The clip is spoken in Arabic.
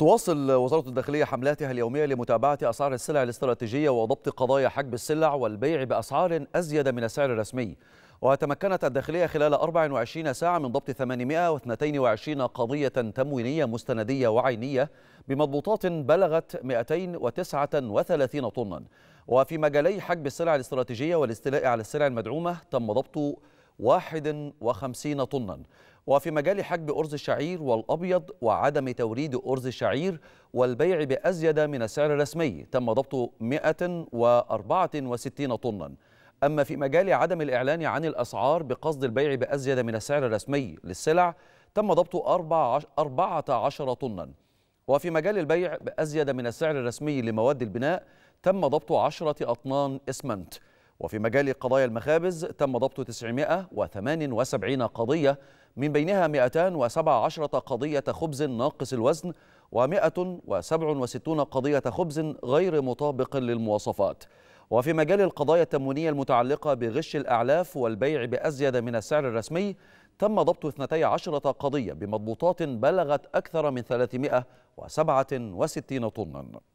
تواصل وزارة الداخلية حملاتها اليومية لمتابعة أسعار السلع الاستراتيجية وضبط قضايا حجب السلع والبيع بأسعار أزيد من السعر الرسمي وتمكنت الداخلية خلال 24 ساعة من ضبط 822 قضية تموينية مستندية وعينية بمضبوطات بلغت 239 طنا وفي مجالي حجب السلع الاستراتيجية والاستيلاء على السلع المدعومة تم ضبط 51 طنا وفي مجال حجب أرز الشعير والأبيض وعدم توريد أرز الشعير والبيع بأزيد من السعر الرسمي تم ضبط 164 طنا أما في مجال عدم الإعلان عن الأسعار بقصد البيع بأزيد من السعر الرسمي للسلع تم ضبط 14 طنا وفي مجال البيع بأزيد من السعر الرسمي لمواد البناء تم ضبط 10 أطنان إسمنت وفي مجال قضايا المخابز تم ضبط 978 قضية من بينها 217 قضية خبز ناقص الوزن و167 قضية خبز غير مطابق للمواصفات وفي مجال القضايا التموينية المتعلقة بغش الأعلاف والبيع بأزيد من السعر الرسمي تم ضبط 12 قضية بمضبوطات بلغت أكثر من 367 طناً